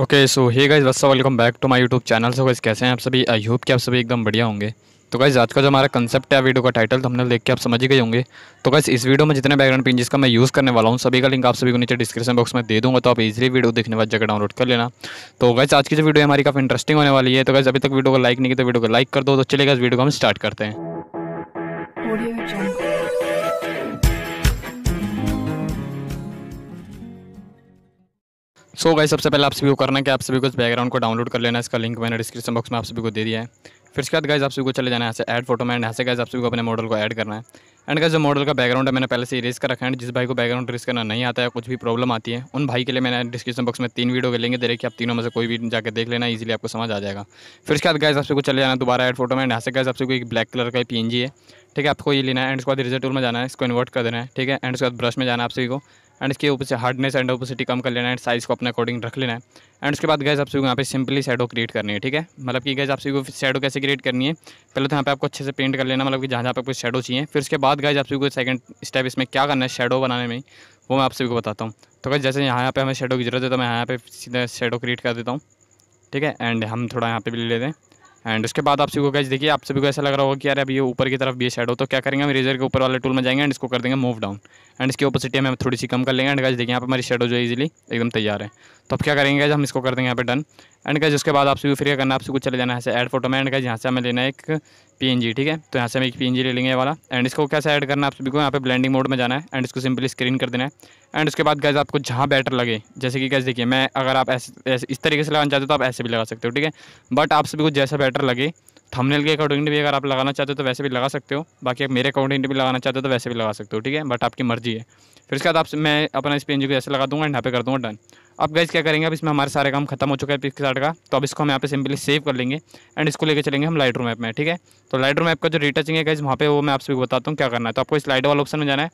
okay so hey guys वसा welcome back to my YouTube channel so guys कैसे हैं आप सभी आई होप कि आप सभी एकदम बढ़िया होंगे तो गाइज आज का जो हमारा कंसेप्ट है वीडियो का टाइटल तो हमने देख के आप समझ ही गए होंगे तो गाइज इस वीडियो में जितने बैकग्राउंड पिंजेस का मैं यूज़ करने वाला हूँ सभी का लिंक आप सभी को नीचे डिस्क्रिप्शन बॉक्स में दे दूँगा तो आप इजिली वीडियो देखने वाले जगह डाउनलोड कर लेना तो गाइज आज की जो वीडियो हमारी काफ़ी इंटरेस्टिंग होने वाली है तो गाइज अभी तक वीडियो को लाइक नहीं किया तो वीडियो को लाइक कर दो तो चलेगा इस वीडियो को हम स्टार्ट करते हैं सो गई गाइस सबसे पहले आप सभी को करना है कि आप सभी को इस बैकग्राउंड को डाउनलोड कर लेना है इसका लिंक मैंने डिस्क्रिप्शन बॉक्स में आप सभी को दे दिया है फिर इसके बाद गाइस आप सभी को चले जाना है ऐसे ऐड फोटो में एंड ऐसे से गाइस आप सभी को अपने मॉडल को ऐड करना है एंड गाइस जो मॉडल का बैकग्राउंड है मैंने पहले से इरेज कर रखा है जिस भाई को बैकग्राउंड इरेज करना नहीं आता है कुछ भी प्रॉब्लम आती है उन भाई के लिए मैंने डिस्क्रिप्शन बॉक्स में तीन वीडियो के लेंगे दे कि आप तीनों में से कोई भी जाकर देख लेना ईजिली आपको समझ आ जाएगा फिर इसके बाद गाइस आप सभी को चले जाना दोबारा ऐड फोटो में एंड ऐसे गाइस आप सभी को एक ब्लैक कलर का पी है ठीक है आपको ये लेना है एंड इसके बाद रिजल्ट टूल में जाना है इसको इन्वर्ट कर देना है ठीक है एंड इसके बाद ब्रश में जाना है आप सभी को एंड इसके ऊपर से हार्डनेस एंड ओपोसिटी कम कर लेना है एंड साइज़ को अपने अकॉर्डिंग रख लेना है एंड उसके बाद गैस आपसे यहाँ पे सिंपली शेडो क्रिएट करनी है ठीक है मतलब कि गैस आपसे को शेडो कैसे क्रिएट करनी है पहले तो यहाँ पे आपको अच्छे से पेंट कर लेना मतलब कि जहाँ जहाँ पे आपको शेडो चाहिए फिर उसके बाद गैस आपसे को सेकंड स्टेप इसमें क्या करना है शेडो बनाने में वो मैं आप सभी को बताता हूँ तो गैस जैसे यहाँ पे हमें शेडो की जरूरत है तो मैं यहाँ पे सीधा शेडो क्रिएट कर देता हूँ ठीक है एंड हम थोड़ा यहाँ पे भी ले लेते हैं एंड उसके बाद आप सभी को गैस देखिए आप सभी को ऐसा लग रहा होगा कि यार अभी ये ऊपर की तरफ भी शेडो तो क्या करेंगे हम रेजर के ऊपर वाले टूल में जाएंगे एंड इसको कर देंगे मूव डाउन एंड इसकी ओपोसिटी हम थोड़ी सी कम कर लेंगे एंड गैस देखिए यहाँ पर हमारी शेडो जो है इजीली एकदम तैयार है तो अब क्या करेंगे हम इसको कर देंगे यहाँ पे डन एंड का उसके बाद आपसे भी फ्री करना आपसे कुछ चले जाना है ऐसे ऐड फोटो में एंड का यहाँ से हमें लेना है एक पी ठीक है तो यहाँ से हम एक पी ले लेंगे वाला एंड इसको कैसे ऐड करना है आप सभी को यहाँ पे ब्लेंडिंग मोड में जाना है एंड इसको सिंपली स्क्रीन कर देना है एंड उसके बाद गैस आपको जहाँ बेटर लगे जैसे कि कैसे देखिए मैं अगर आप ऐसे इस तरीके से लगाना चाहते हो तो आप ऐसे भी लगा सकते हो ठीक है बट आप सभी को जैसा बेटर लगे थमनेल के अकॉर्डिंग भी अगर आप लगाना चाहते हो तो वैसे भी लगा सकते हो बाकी आप मेरे अकॉर्डिंग भी लगाना चाहते हो तो वैसे भी लगा सकते हो ठीक है बट आपकी मर्जी है फिर उसके बाद आप मैं अपना इस पी को ऐसे लगा दूँगा यहाँ पे कर दूँगा डन अब गैस क्या करेंगे अब इसमें हमारे सारे काम खत्म हो चुका है पिक्स का तो अब इसको हम यहाँ पे सिंपली सेव कर लेंगे एंड इसको लेके चलेंगे हम लाइट रूम ऐप में ठीक है तो लाइट रूम ऐप का जो रिटचिंग है गैस वहाँ पे वो मैं आपसे बताता हूँ क्या करना है तो आपको इस लाइट वाला ऑप्शन में जाना है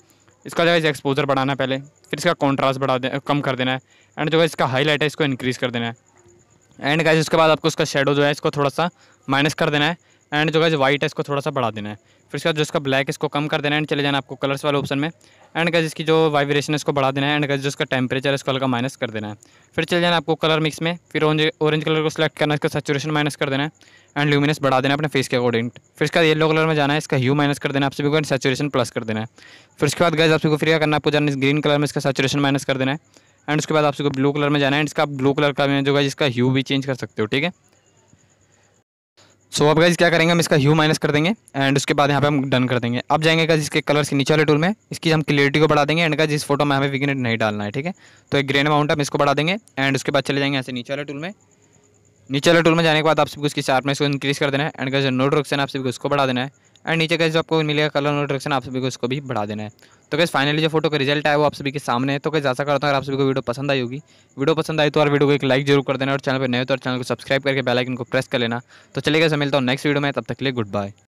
इसका जो है एक्सपोजर बढ़ाना है पहले फिर इसका कॉन्ट्रास्ट बढ़ा दे कम कर देना है एंड जो है इसका हाईलाइट है इसको इंक्रीज़ कर देना है एंड गैस उसके बाद आपको उसका शेडो जो है इसको थोड़ा सा माइनस कर देना है एंड जो गाइज वाइट है इसको थोड़ा सा बढ़ा देना है फिर इसका जो इसका ब्लैक इसको कम कर देना है एंड चले जाना आपको कलर्स वाले ऑप्शन में एंड गाइज इसकी जो वाइब्रेशन है इसको बढ़ा देना है एंड गाइज जो इसका टेम्परेचर इसको हल्का माइनस कर देना है फिर चले जाना आपको कलर मिक्स में फिर ऑरेंज कलर को सिलेक्ट करना है इसका सेचुरेशन माइनस कर देना है एंड ल्यूमिनस बढ़ा देना है अपने फेस के अकॉर्डिंग फिर इसका येलो कलर में जाना है इसका ह्यू माइनस कर देना आप सभी को एंड सेचुरेशन प्लस कर देना है फिर उसके बाद गाइज आप को फिर क्या करना आपको जाना इस ग्रीन कलर में इसका सेचुरेशन माइनस कर देना है एंड उसके बाद आप सबको ब्लू कलर में जाना है एंड इसका ब्लू कलर का जो है इसका ह्यू भी चेंज कर सकते हो ठीक है सो अब गाइज क्या करेंगे हम इसका ह्यू माइनस कर देंगे एंड उसके बाद यहाँ पे हम डन कर देंगे अब जाएंगे गाइज इसके कलर्स के नीचे वाले टूल में इसकी हम क्लियरिटी को बढ़ा देंगे एंड गाइज इस फोटो में हमें विगनेट नहीं डालना है ठीक है तो एक ग्रेन अमाउंट हम इसको बढ़ा देंगे एंड उसके बाद चले जाएंगे ऐसे नीचे वाले टूल में नीचे वाले टूल में जाने के बाद आप सबको इसकी शार्पनेस को इंक्रीज कर देना है एंड गाइज नोट से आप सबको उसको बढ़ा देना है एंड नीचे कैसे जो आपको मिलेगा कलर नोट आप सभी को इसको भी बढ़ा देना है तो कैसे फाइनली जो फोटो का रिजल्ट आया वो आप सभी के सामने है तो कैसे ऐसा करता हूँ अगर आप सभी को वीडियो पसंद आई होगी वीडियो पसंद आई तो और वीडियो को एक लाइक जरूर कर देना और चैनल पर नए हो तो चैनल को सब्सक्राइब करके बेलाइकन को प्रेस कर लेना तो चलेगा कैसे मिलता हूँ नेक्स्ट वीडियो में तब तक के लिए गुड बाय